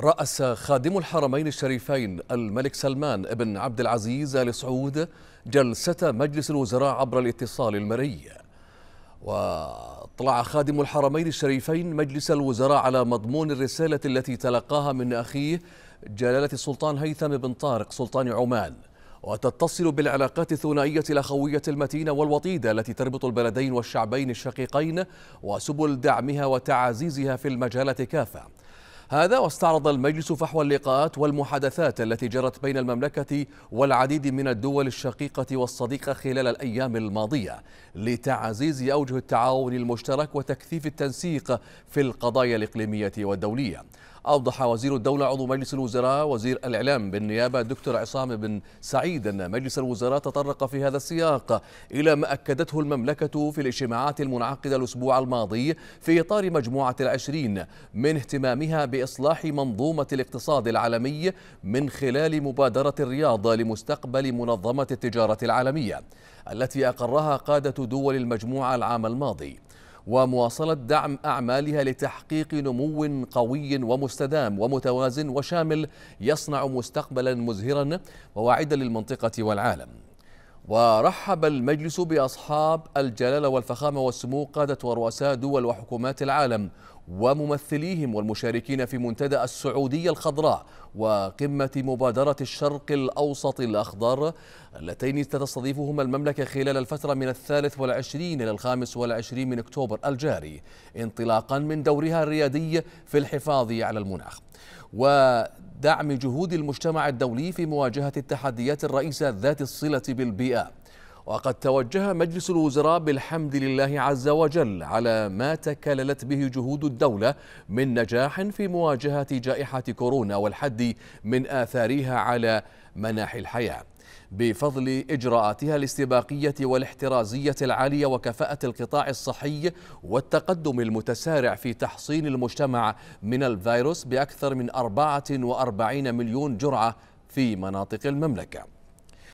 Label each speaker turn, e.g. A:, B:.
A: رأس خادم الحرمين الشريفين الملك سلمان بن عبد العزيز آل سعود جلسة مجلس الوزراء عبر الاتصال المرئي واطلع خادم الحرمين الشريفين مجلس الوزراء على مضمون الرسالة التي تلقاها من أخيه جلالة السلطان هيثم بن طارق سلطان عمان وتتصل بالعلاقات الثنائية الأخوية المتينة والوطيدة التي تربط البلدين والشعبين الشقيقين وسبل دعمها وتعزيزها في المجالات كافة هذا واستعرض المجلس فحوى اللقاءات والمحادثات التي جرت بين المملكة والعديد من الدول الشقيقة والصديقة خلال الأيام الماضية لتعزيز أوجه التعاون المشترك وتكثيف التنسيق في القضايا الإقليمية والدولية أوضح وزير الدولة عضو مجلس الوزراء وزير الإعلام بالنيابة دكتور عصام بن سعيد أن مجلس الوزراء تطرق في هذا السياق إلى ما أكدته المملكة في الاجتماعات المنعقدة الأسبوع الماضي في إطار مجموعة العشرين من اهتمامها بإصلاح منظومة الاقتصاد العالمي من خلال مبادرة الرياض لمستقبل منظمة التجارة العالمية التي أقرها قادة دول المجموعة العام الماضي ومواصلة دعم أعمالها لتحقيق نمو قوي ومستدام ومتوازن وشامل يصنع مستقبلا مزهرا وواعدا للمنطقة والعالم ورحب المجلس بأصحاب الجلالة والفخامة والسمو قادة ورؤساء دول وحكومات العالم وممثليهم والمشاركين في منتدى السعودية الخضراء وقمة مبادرة الشرق الأوسط الأخضر اللتين تستضيفهما المملكة خلال الفترة من الثالث والعشرين إلى الخامس والعشرين من أكتوبر الجاري انطلاقا من دورها الريادي في الحفاظ على المناخ ودعم جهود المجتمع الدولي في مواجهة التحديات الرئيسة ذات الصلة بالبيئة وقد توجه مجلس الوزراء بالحمد لله عز وجل على ما تكللت به جهود الدولة من نجاح في مواجهة جائحة كورونا والحد من آثارها على مناحي الحياة بفضل إجراءاتها الاستباقية والاحترازية العالية وكفاءة القطاع الصحي والتقدم المتسارع في تحصين المجتمع من الفيروس بأكثر من 44 مليون جرعة في مناطق المملكة